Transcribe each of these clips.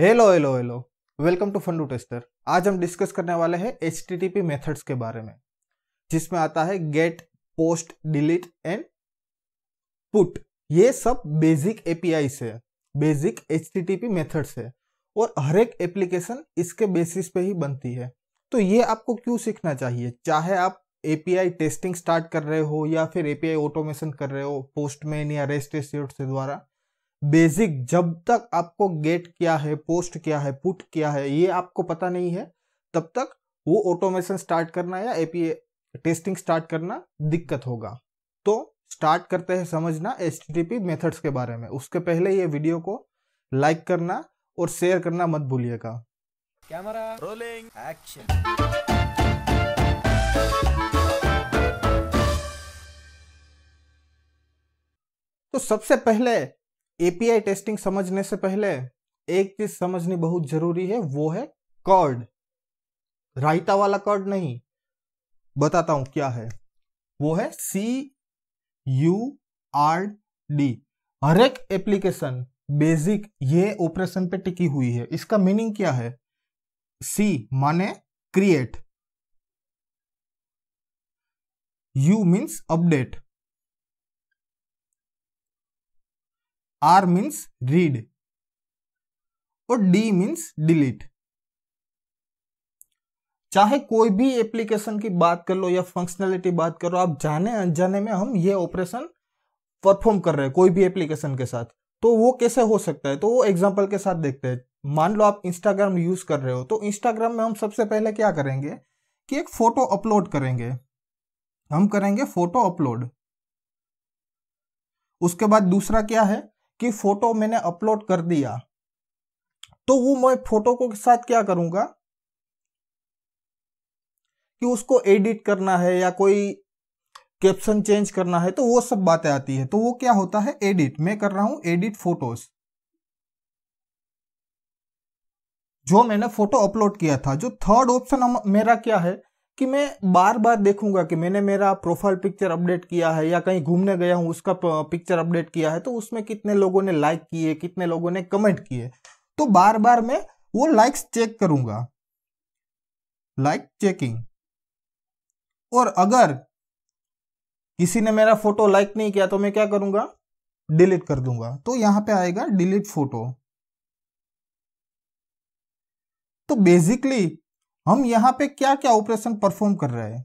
hello hello hello welcome to Fundoo tester आज हम discuss करने वाले हैं एच मेथड्स के बारे में जिसमें आता है get post delete and put ये सब बेसिक ए एपीआई से बेसिक एच मेथड्स है और हर एक एप्लीकेशन इसके बेसिस पे ही बनती है तो ये आपको क्यों सीखना चाहिए चाहे आप ए टेस्टिंग स्टार्ट कर रहे हो या फिर ए ऑटोमेशन कर रहे हो पोस्टमैन या रेस्ट के द्वारा बेसिक जब तक आपको गेट क्या है पोस्ट क्या है पुट क्या है ये आपको पता नहीं है तब तक वो ऑटोमेशन स्टार्ट करना या एपीए टेस्टिंग स्टार्ट करना दिक्कत होगा तो स्टार्ट करते हैं समझना एच मेथड्स के बारे में उसके पहले ये वीडियो को लाइक करना और शेयर करना मत भूलिएगा कैमरा रोलिंग एक्शन तो सबसे पहले एपीआई टेस्टिंग समझने से पहले एक चीज समझनी बहुत जरूरी है वो है कॉर्ड राइता वाला कॉर्ड नहीं बताता हूं क्या है वो है सी यू आर डी हर एक एप्लीकेशन बेसिक ये ऑपरेशन पे टिकी हुई है इसका मीनिंग क्या है सी माने create U means update R means read और डी मीन्स डिलीट चाहे कोई भी एप्लीकेशन की बात कर लो या फंक्शनलिटी बात करो आप जाने अनजाने में हम ये ऑपरेशन परफॉर्म कर रहे हैं कोई भी एप्लीकेशन के साथ तो वो कैसे हो सकता है तो वो एग्जाम्पल के साथ देखते हैं मान लो आप इंस्टाग्राम यूज कर रहे हो तो इंस्टाग्राम में हम सबसे पहले क्या करेंगे कि एक फोटो अपलोड करेंगे हम करेंगे फोटो अपलोड उसके बाद दूसरा क्या है कि फोटो मैंने अपलोड कर दिया तो वो मैं फोटो को के साथ क्या करूंगा कि उसको एडिट करना है या कोई कैप्शन चेंज करना है तो वो सब बातें आती है तो वो क्या होता है एडिट मैं कर रहा हूं एडिट फोटोज जो मैंने फोटो अपलोड किया था जो थर्ड ऑप्शन मेरा क्या है कि मैं बार बार देखूंगा कि मैंने मेरा प्रोफाइल पिक्चर अपडेट किया है या कहीं घूमने गया हूँ उसका पिक्चर अपडेट किया है तो उसमें कितने लोगों ने लाइक किए कितने लोगों ने कमेंट किए तो बार बार मैं वो लाइक्स चेक करूंगा लाइक चेकिंग और अगर किसी ने मेरा फोटो लाइक नहीं किया तो मैं क्या करूंगा डिलीट कर दूंगा तो यहां पे आएगा डिलीट फोटो तो बेसिकली हम यहाँ पे क्या क्या ऑपरेशन परफॉर्म कर रहे हैं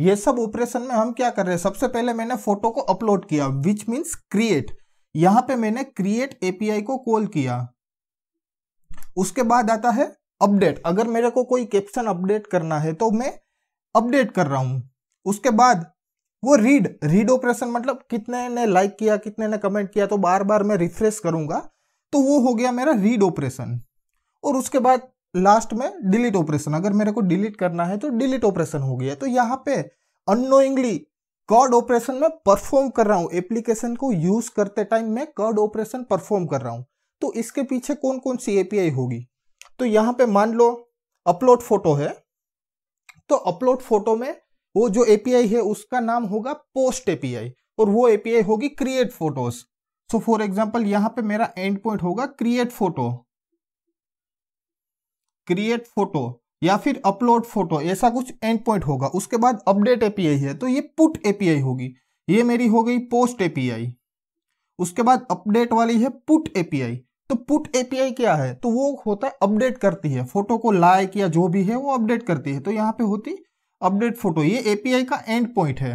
ये सब ऑपरेशन में हम क्या कर रहे हैं सबसे पहले मैंने फोटो को अपलोड किया विच मीन्स क्रिएट यहाँ पे मैंने क्रिएट एपीआई को कॉल किया उसके बाद आता है अपडेट अगर मेरे को कोई कैप्शन अपडेट करना है तो मैं अपडेट कर रहा हूँ उसके बाद वो रीड रीड ऑपरेशन मतलब कितने ने लाइक किया कितने ने कमेंट किया तो बार बार मैं रिफ्रेश करूंगा तो वो हो गया मेरा रीड ऑपरेशन और उसके बाद लास्ट में डिलीट ऑपरेशन अगर मेरे को डिलीट करना है तो डिलीट ऑपरेशन हो गया तो यहाँ पे अनोइंगली कर्ड ऑपरेशन में परफॉर्म कर रहा हूँ एप्लीकेशन को यूज करते टाइम मैं कर्ड ऑपरेशन परफॉर्म कर रहा हूँ तो इसके पीछे कौन कौन सी एपीआई होगी तो यहाँ पे मान लो अपलोड फोटो है तो अपलोड फोटो में वो जो एपीआई है उसका नाम होगा पोस्ट एपीआई और वो एपीआई होगी create photos so for example यहाँ पे मेरा एंड पॉइंट होगा क्रिएट फोटो क्रिएट फोटो या फिर अपलोड फोटो ऐसा कुछ एंड पॉइंट होगा उसके बाद अपडेट एपीआई है तो ये पुट एपीआई होगी ये मेरी हो गई पोस्ट एपीआई उसके बाद अपडेट वाली है पुट एपीआई तो पुट एपीआई क्या है तो वो होता है अपडेट करती है फोटो को लाइक या जो भी है वो अपडेट करती है तो यहाँ पे होती अपडेट फोटो ये एपीआई का एंड पॉइंट है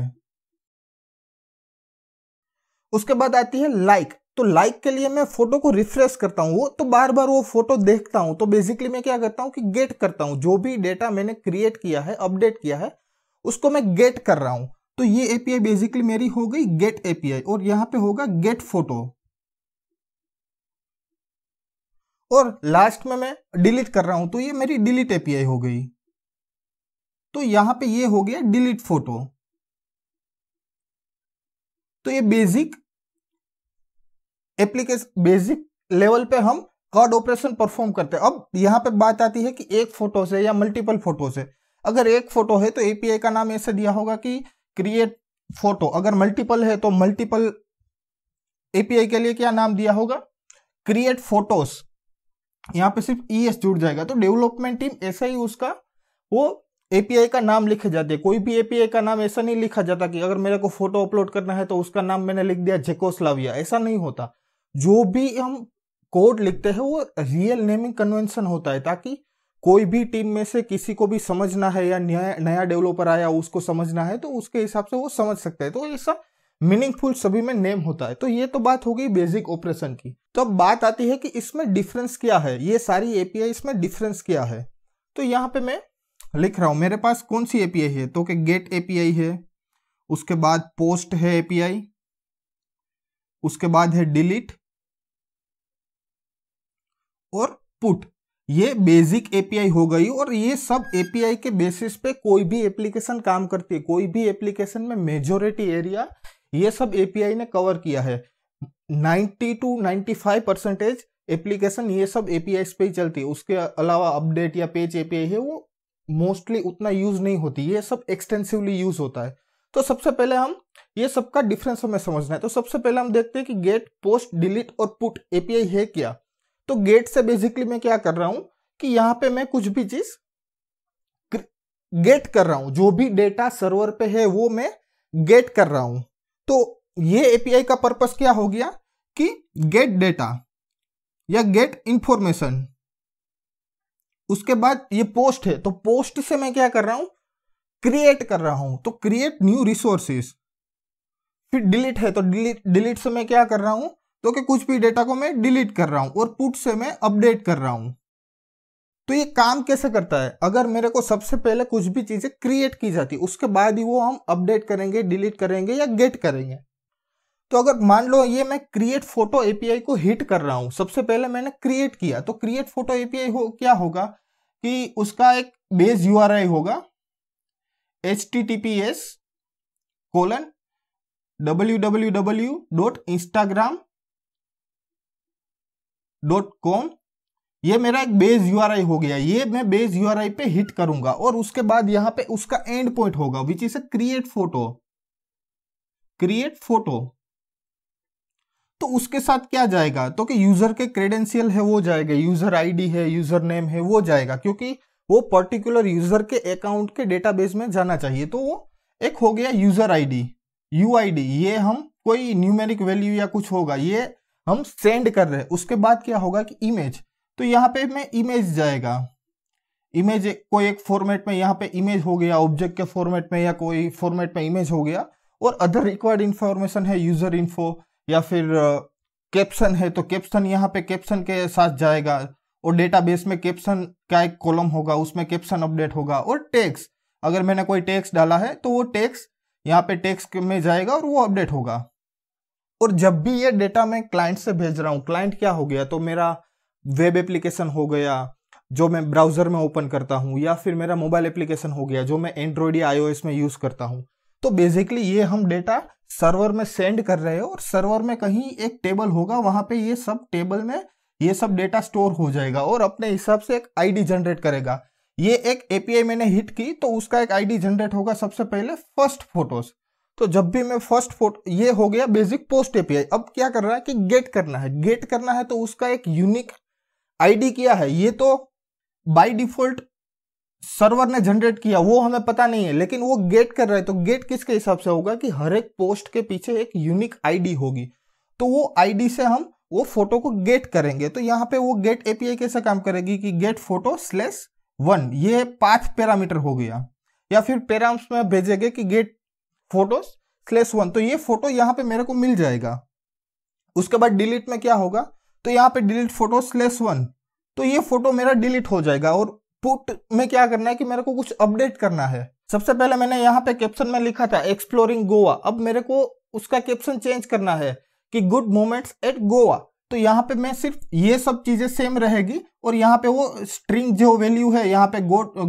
उसके बाद आती है लाइक तो लाइक के लिए मैं फोटो को रिफ्रेश करता हूँ तो बार बार वो फोटो देखता हूँ तो बेसिकली मैं क्या करता हूँ कि गेट करता हूँ जो भी डेटा मैंने क्रिएट किया है अपडेट किया है उसको मैं गेट कर रहा हूँ तो ये एपीआई बेसिकली मेरी हो गई गेट एपीआई और यहाँ पे होगा गेट फोटो और लास्ट में मैं डिलीट कर रहा हूं तो ये मेरी डिलीट एपीआई हो गई तो यहां पे ये हो गया डिलीट फोटो तो ये बेसिक एप्लीकेशन बेसिक लेवल पे हम कार्ड ऑपरेशन परफॉर्म करते हैं अब यहाँ पे बात आती है कि एक फोटो से या मल्टीपल फोटो से अगर एक फोटो है तो एपीआई का नाम ऐसे दिया होगा कि क्रिएट फोटो अगर मल्टीपल है तो मल्टीपल एपीआई के लिए क्या नाम दिया होगा क्रिएट फोटोस यहाँ पे सिर्फ ई e एस जुड़ जाएगा तो डेवलपमेंट टीम ऐसा ही उसका वो एपीआई का नाम लिखे जाते हैं कोई भी एपीआई का नाम ऐसा नहीं लिखा जाता कि अगर मेरे को फोटो अपलोड करना है तो उसका नाम मैंने लिख दिया जेकोस्लाविया ऐसा नहीं होता जो भी हम कोड लिखते हैं वो रियल नेमिंग कन्वेंशन होता है ताकि कोई भी टीम में से किसी को भी समझना है या नया नया डेवलपर आया उसको समझना है तो उसके हिसाब से वो समझ सकता है तो ऐसा मीनिंगफुल सभी में नेम होता है तो ये तो बात हो गई बेसिक ऑपरेशन की तो अब बात आती है कि इसमें डिफरेंस क्या है ये सारी एपीआई इसमें डिफरेंस क्या है तो यहाँ पे मैं लिख रहा हूँ मेरे पास कौन सी एपीआई है तो कि गेट एपीआई है उसके बाद पोस्ट है एपीआई उसके बाद है डिलीट और पुट ये बेसिक एपीआई हो गई और ये सब एपीआई के बेसिस पे कोई भी एप्लीकेशन काम करती है कोई भी एप्लीकेशन में मेजोरिटी एरिया ये सब एपीआई ने कवर किया है 90 टू 95 परसेंटेज एप्लीकेशन ये सब एपीआई पे ही चलती है उसके अलावा अपडेट या पेज एपीआई है वो मोस्टली उतना यूज नहीं होती ये सब एक्सटेंसिवली यूज होता है तो सबसे पहले हम ये सबका डिफरेंस हमें समझना है तो सबसे पहले हम देखते हैं कि गेट पोस्ट डिलीट और पुट एपीआई है क्या तो गेट से बेसिकली मैं क्या कर रहा हूं कि यहां पे मैं कुछ भी चीज गेट कर रहा हूं जो भी डेटा सर्वर पे है वो मैं गेट कर रहा हूं तो ये एपीआई का पर्पस क्या हो गया कि गेट डेटा या गेट इंफॉर्मेशन उसके बाद ये पोस्ट है तो पोस्ट से मैं क्या कर रहा हूं क्रिएट कर रहा हूं तो क्रिएट न्यू रिसोर्सेस फिर डिलीट है तो डिलीट डिलीट से मैं क्या कर रहा हूं तो कि कुछ भी डेटा को मैं डिलीट कर रहा हूं और पुट से मैं अपडेट कर रहा हूं तो ये काम कैसे करता है अगर मेरे को सबसे पहले कुछ भी चीजें क्रिएट की जाती उसके बाद ही वो हम अपडेट करेंगे डिलीट करेंगे या गेट करेंगे तो अगर मान लो ये मैं क्रिएट फोटो एपीआई को हिट कर रहा हूं सबसे पहले मैंने क्रिएट किया तो क्रिएट फोटो एपीआई हो क्या होगा कि उसका एक बेस यू होगा H T T P S colon W W W dot Instagram dot com ये मेरा एक बेस यू हो गया ये मैं बेस यू पे हिट करूंगा और उसके बाद यहाँ पे उसका एंड पॉइंट होगा which is a create photo create photo तो उसके साथ क्या जाएगा तो कि यूजर के क्रेडेंशियल है वो जाएगा यूजर आईडी है यूजर नेम है वो जाएगा क्योंकि वो पर्टिकुलर यूजर के अकाउंट के डेटाबेस में जाना चाहिए तो वो एक हो गया यूजर आईडी यूआईडी ये हम कोई न्यूमेरिक वैल्यू या कुछ होगा ये हम सेंड कर रहे हैं उसके बाद क्या होगा कि इमेज तो यहाँ पे मैं इमेज जाएगा इमेज कोई एक फॉर्मेट में यहाँ पे इमेज हो गया ऑब्जेक्ट के फॉर्मेट में या कोई फॉर्मेट में इमेज हो गया और अदर रिक्वायर्ड इंफॉर्मेशन है यूजर इन्फो या फिर कैप्शन uh, है तो कैप्शन यहाँ पे कैप्शन के साथ जाएगा और डेटाबेस में कैप्शन का एक कॉलम होगा उसमें कैप्शन अपडेट होगा और टैक्स अगर मैंने कोई टेक्स डाला है तो वो टैक्स यहाँ पे टेक्स में जाएगा और वो अपडेट होगा और जब भी ये डेटा मैं क्लाइंट से भेज रहा हूँ क्लाइंट क्या हो गया तो मेरा वेब एप्लीकेशन हो गया जो मैं ब्राउजर में ओपन करता हूँ या फिर मेरा मोबाइल एप्लीकेशन हो गया जो मैं एंड्रॉयड या आईओएस में यूज करता हूँ तो बेसिकली ये हम डेटा सर्वर में सेंड कर रहे हैं और सर्वर में कहीं एक टेबल होगा वहां पे ये सब टेबल में ये सब डेटा स्टोर हो जाएगा और अपने हिसाब से एक आईडी जनरेट करेगा ये एक एपीआई मैंने हिट की तो उसका एक आईडी जनरेट होगा सबसे पहले फर्स्ट फोटोज तो जब भी मैं फर्स्ट फोट ये हो गया बेसिक पोस्ट एपीआई अब क्या कर रहा है कि गेट करना है गेट करना है तो उसका एक यूनिक आईडी क्या है ये तो बाय डिफॉल्ट सर्वर ने जनरेट किया वो हमें पता नहीं है लेकिन वो गेट कर रहा है तो गेट किसके हिसाब से होगा कि हर एक पोस्ट के पीछे एक यूनिक आईडी होगी तो वो आईडी से हम वो फोटो को गेट करेंगे तो यहाँ पे वो गेट एपीआई कैसे काम करेगी कि गेट फोटो स्लेस वन ये पाथ पैरामीटर हो गया या फिर पेराम्स में भेजेंगे कि गेट फोटो स्लेस वन तो ये फोटो यहाँ पे मेरे को मिल जाएगा उसके बाद डिलीट में क्या होगा तो यहाँ पे डिलीट फोटो स्लेस वन तो ये फोटो मेरा डिलीट हो जाएगा और पुट में क्या करना है कि मेरे को कुछ अपडेट करना है सबसे पहले मैंने यहाँ पे कैप्शन में लिखा था एक्सप्लोरिंग गोवा अब मेरे को उसका कैप्शन चेंज करना है कि गुड मोमेंट्स एट गोवा तो यहाँ पे मैं सिर्फ ये सब चीजें सेम रहेगी और यहाँ पे वो स्ट्रिंग जो वैल्यू है यहाँ पे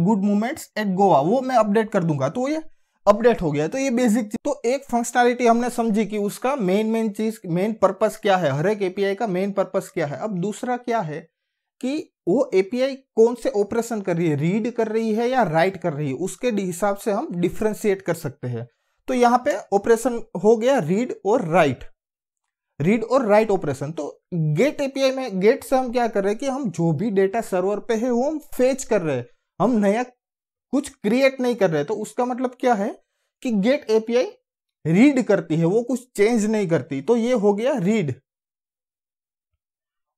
गुड मोमेंट्स एट गोवा वो मैं अपडेट कर दूंगा तो ये अपडेट हो गया तो ये बेसिक चीज तो एक फंक्शनैलिटी हमने समझी कि उसका मेन मेन चीज मेन पर्पस क्या है हर एक एपीआई का मेन पर्पस क्या है अब दूसरा क्या है कि वो एपीआई कौन से ऑपरेशन कर रही है रीड कर रही है या राइट कर रही है उसके हिसाब से हम डिफ्रेंशिएट कर सकते हैं तो यहाँ पे ऑपरेशन हो गया रीड और राइट रीड और राइट ऑपरेशन तो गेट एपीआई में गेट से हम क्या कर रहे हैं कि हम जो भी डेटा सर्वर पे है वो हम फेच कर रहे हैं हम नया कुछ क्रिएट नहीं कर रहे तो उसका मतलब क्या है कि गेट एपीआई रीड करती है वो कुछ चेंज नहीं करती तो ये हो गया रीड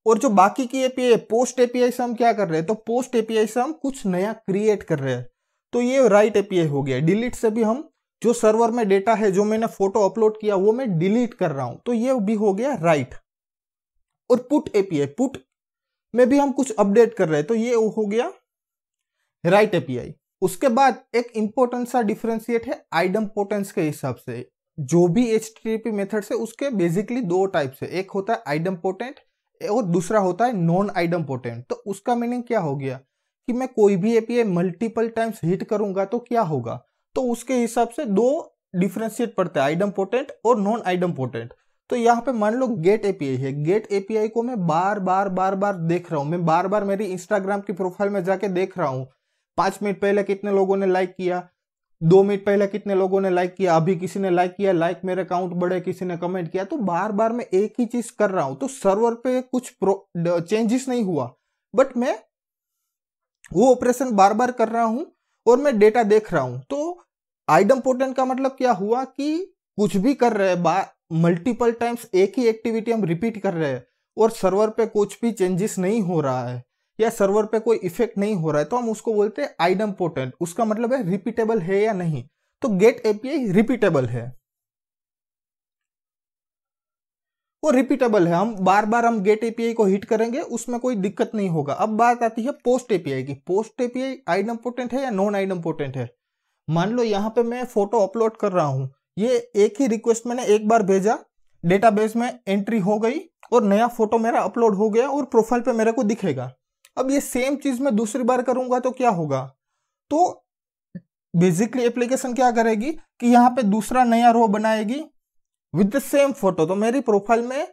और जो बाकी की एपीआई पोस्ट एपीआई से हम क्या कर रहे हैं तो पोस्ट एपीआई से हम कुछ नया क्रिएट कर रहे हैं तो ये राइट एपीआई हो गया डिलीट से भी हम जो सर्वर में डेटा है जो मैंने फोटो अपलोड किया वो मैं डिलीट कर रहा हूं तो ये भी हो गया राइट और पुट एपीआई पुट में भी हम कुछ अपडेट कर रहे हैं तो ये हो गया राइट एपीआई उसके बाद एक इम्पोर्टेंट सा डिफ्रेंशिएट है आइडम पोटेंस के हिसाब से जो भी एच मेथड से उसके बेसिकली दो टाइप से एक होता है आइडम पोटेंट और दूसरा होता है नॉन आइडम पोटेंट तो उसका मीनिंग क्या हो गया कि मैं कोई भी एपीआई मल्टीपल टाइम्स हिट करूंगा तो क्या होगा तो उसके हिसाब से दो डिफ्रेंशिएट पड़ता है आइडम पोटेंट और नॉन आइडम पोटेंट तो यहाँ पे मान लो गेट एपीआई है गेट एपीआई को मैं बार बार बार बार देख रहा हूँ मैं बार बार मेरी इंस्टाग्राम की प्रोफाइल में जाके देख रहा हूँ पांच मिनट पहले कितने लोगों ने लाइक किया दो मिनट पहले कितने लोगों ने लाइक किया अभी किसी ने लाइक किया लाइक मेरे अकाउंट बढ़े किसी ने कमेंट किया तो बार बार मैं एक ही चीज कर रहा हूं तो सर्वर पे कुछ चेंजेस नहीं हुआ बट मैं वो ऑपरेशन बार बार कर रहा हूं और मैं डेटा देख रहा हूं तो आइडम पोर्टेंट का मतलब क्या हुआ कि कुछ भी कर रहे हैं मल्टीपल टाइम्स एक ही एक्टिविटी हम रिपीट कर रहे हैं और सर्वर पे कुछ भी चेंजेस नहीं हो रहा है या सर्वर पे कोई इफेक्ट नहीं हो रहा है तो हम उसको बोलते हैं आइडम पोर्टेंट उसका मतलब है रिपीटेबल है या नहीं तो गेट एपीआई रिपीटेबल है वो रिपीटेबल है हम बार बार हम गेट एपीआई को हिट करेंगे उसमें कोई दिक्कत नहीं होगा अब बात आती है पोस्ट एपीआई की पोस्ट एपीआई आइडम पोटेंट है या नॉन आइडम पोटेंट है मान लो यहाँ पे मैं फोटो अपलोड कर रहा हूँ ये एक ही रिक्वेस्ट मैंने एक बार भेजा डेटाबेस में एंट्री हो गई और नया फोटो मेरा अपलोड हो गया और प्रोफाइल पे मेरे को दिखेगा अब ये सेम चीज मैं दूसरी बार करूंगा तो क्या होगा तो बेसिकली एप्लीकेशन क्या करेगी कि यहाँ पे दूसरा नया रो बनाएगी विद द सेम फोटो तो मेरी प्रोफाइल में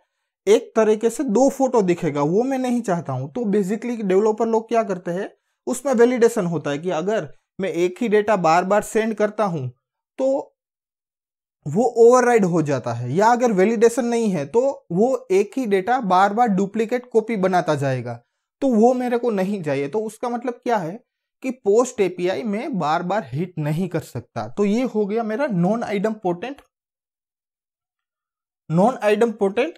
एक तरीके से दो फोटो दिखेगा वो मैं नहीं चाहता हूं तो बेसिकली डेवलपर लोग क्या करते हैं उसमें वैलिडेशन होता है कि अगर मैं एक ही डेटा बार बार सेंड करता हूं तो वो ओवरराइड हो जाता है या अगर वैलिडेशन नहीं है तो वो एक ही डेटा बार बार डुप्लीकेट कॉपी बनाता जाएगा तो वो मेरे को नहीं चाहिए तो उसका मतलब क्या है कि पोस्ट एपीआई में बार बार हिट नहीं कर सकता तो ये हो गया मेरा non idempotent non idempotent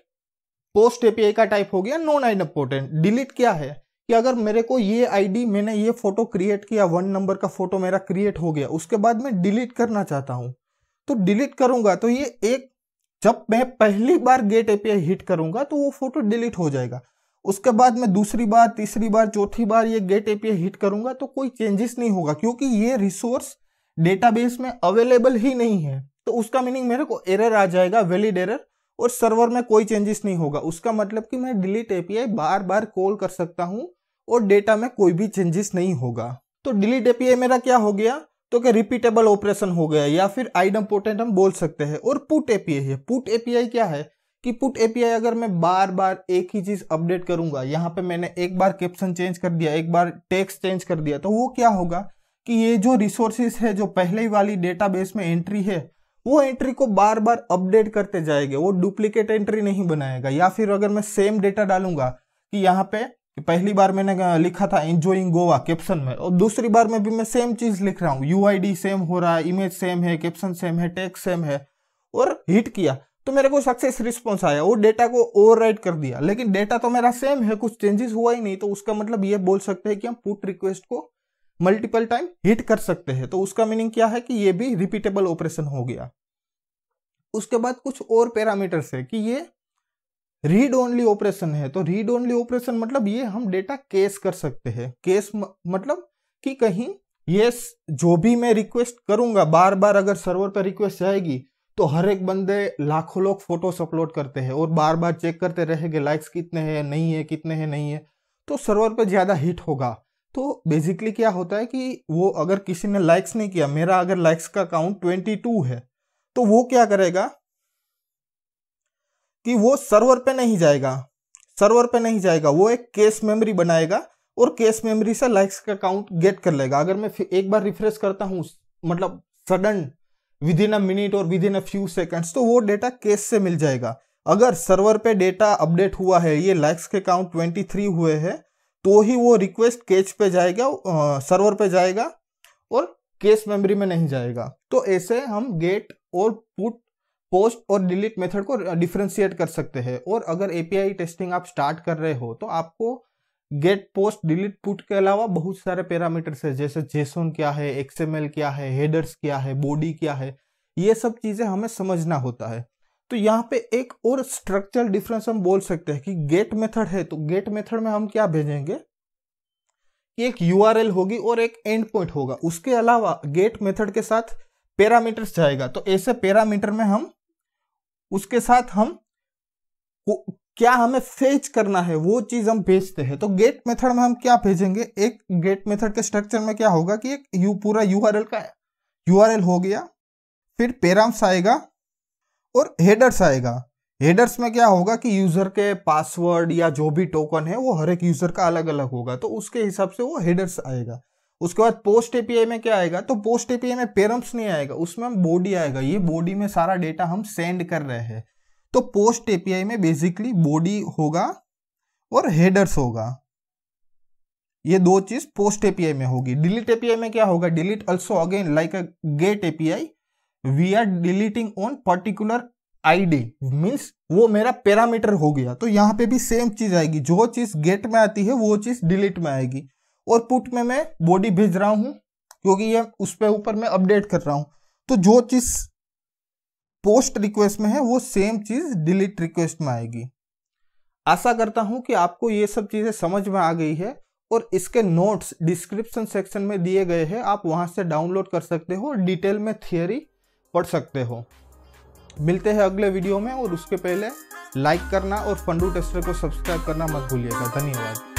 post API का टाइप हो गया नॉन आइडम पोर्टेंट डिलीट क्या है कि अगर मेरे को ये आईडी मैंने ये फोटो क्रिएट किया वन नंबर का फोटो मेरा क्रिएट हो गया उसके बाद मैं डिलीट करना चाहता हूं तो डिलीट करूंगा तो ये एक जब मैं पहली बार गेट एपीआई हिट करूंगा तो वो फोटो डिलीट हो जाएगा उसके बाद मैं दूसरी बार तीसरी बार चौथी बार ये गेट एपीआई हिट करूंगा तो कोई चेंजेस नहीं होगा क्योंकि ये रिसोर्स डेटाबेस में अवेलेबल ही नहीं है तो उसका मीनिंग मेरे को एरर आ जाएगा वैलिड एरर और सर्वर में कोई चेंजेस नहीं होगा उसका मतलब कि मैं डिलीट एपीआई बार बार कॉल कर सकता हूँ और डेटा में कोई भी चेंजेस नहीं होगा तो डिलीट एपीआई मेरा क्या हो गया तो क्या रिपीटेबल ऑपरेशन हो गया या फिर आइडम पोटेंट हम बोल सकते हैं और पुट एपीआई है पुट एपीआई क्या है कि पुट एपीआई अगर मैं बार बार एक ही चीज अपडेट करूंगा यहाँ पे मैंने एक बार कैप्शन चेंज कर दिया एक बार टेक्स्ट चेंज कर दिया तो वो क्या होगा कि ये जो रिसोर्सेस है जो पहले ही वाली डेटाबेस में एंट्री है वो एंट्री को बार बार अपडेट करते जाएंगे वो डुप्लीकेट एंट्री नहीं बनाएगा या फिर अगर मैं सेम डेटा डालूंगा कि यहाँ पे पहली बार मैंने लिखा था एंजॉइंग गोवा कैप्शन में और दूसरी बार में भी मैं सेम चीज लिख रहा हूँ यू सेम हो रहा है इमेज सेम है कैप्शन सेम है टेक्स सेम है और हिट किया तो मेरे को सक्सेस रिस्पॉन्स आया वो डेटा को ओवर कर दिया लेकिन डेटा तो मेरा सेम है कुछ चेंजेस हुआ ही नहीं तो उसका मतलब ये बोल सकते हैं कि हम पुट रिक्वेस्ट को मल्टीपल टाइम हिट कर सकते हैं तो उसका मीनिंग क्या है कि ये भी रिपीटेबल ऑपरेशन हो गया उसके बाद कुछ और पैरामीटर्स है कि ये रीड ओनली ऑपरेशन है तो रीड ओनली ऑपरेशन मतलब ये हम डेटा केस कर सकते हैं केस मतलब कि कहीं ये जो भी मैं रिक्वेस्ट करूंगा बार बार अगर सर्वर पर रिक्वेस्ट जाएगी तो हर एक बंदे लाखों लोग फोटोस अपलोड करते हैं और बार बार चेक करते रहेंगे लाइक्स कितने हैं नहीं है कितने हैं नहीं है तो सर्वर पर ज़्यादा हिट होगा तो बेसिकली क्या होता है कि वो अगर किसी ने लाइक्स नहीं किया मेरा अगर लाइक्स का काउंट ट्वेंटी टू है तो वो क्या करेगा कि वो सर्वर पे नहीं जाएगा सर्वर पे नहीं जाएगा वो एक केस मेमोरी बनाएगा और केस मेमोरी से लाइक्स का काउंट गेट कर लेगा अगर मैं एक बार रिफ्रेश करता हूँ मतलब sudden within a minute और within a few seconds तो वो डेटा केस से मिल जाएगा अगर सर्वर पे डेटा अपडेट हुआ है ये लाइक्स के काउंट 23 हुए हैं तो ही वो रिक्वेस्ट केच पे जाएगा आ, सर्वर पे जाएगा और केस मेमोरी में नहीं जाएगा तो ऐसे हम गेट और पुट पोस्ट और डिलीट मेथड को डिफ्रेंशिएट कर सकते हैं और अगर एपीआई टेस्टिंग आप स्टार्ट कर रहे हो तो आपको गेट पोस्ट डिलीट पुट के अलावा बहुत सारे पैरामीटर्स है जैसे जेसोन क्या है एक्सएमएल क्या है हेडर्स क्या है बॉडी क्या है ये सब चीजें हमें समझना होता है तो यहाँ पे एक और स्ट्रक्चरल डिफरेंस हम बोल सकते हैं कि गेट मेथड है तो गेट मेथड में हम क्या भेजेंगे एक यू होगी और एक एंड पॉइंट होगा उसके अलावा गेट मेथड के साथ पैरामीटर्स जाएगा तो ऐसे पैरामीटर में हम उसके साथ हम क्या हमें फेच करना है वो चीज हम भेजते हैं तो गेट मेथड में हम क्या भेजेंगे एक गेट मेथड के स्ट्रक्चर में क्या होगा कि एक यू पूरा एल का एल हो गया फिर पेराम्स आएगा और हेडर्स आएगा हेडर्स में क्या होगा कि यूजर के पासवर्ड या जो भी टोकन है वो हर एक यूजर का अलग अलग होगा तो उसके हिसाब से वो हेडर्स आएगा उसके बाद पोस्ट एपीआई में क्या आएगा तो पोस्ट एपीआई में पेरम्स नहीं आएगा उसमें हम बॉडी आएगा ये बॉडी में सारा डेटा हम सेंड कर रहे हैं तो पोस्ट एपीआई में बेसिकली बॉडी होगा और हेडर्स होगा ये दो चीज पोस्ट एपीआई में होगी डिलीट एपीआई में क्या होगा delete also again like a get API we are deleting on particular ID means वो मेरा पैरामीटर हो गया तो यहां पे भी सेम चीज आएगी जो चीज गेट में आती है वो चीज डिलीट में आएगी और पुट में मैं बॉडी भेज रहा हूँ क्योंकि ये उस पर ऊपर मैं अपडेट कर रहा हूं तो जो चीज पोस्ट रिक्वेस्ट में है वो सेम चीज़ डिलीट रिक्वेस्ट में आएगी आशा करता हूँ कि आपको ये सब चीज़ें समझ में आ गई है और इसके नोट्स डिस्क्रिप्शन सेक्शन में दिए गए हैं आप वहां से डाउनलोड कर सकते हो डिटेल में थियोरी पढ़ सकते हो मिलते हैं अगले वीडियो में और उसके पहले लाइक करना और फंडू टेस्टर को सब्सक्राइब करना मत भूलिएगा धन्यवाद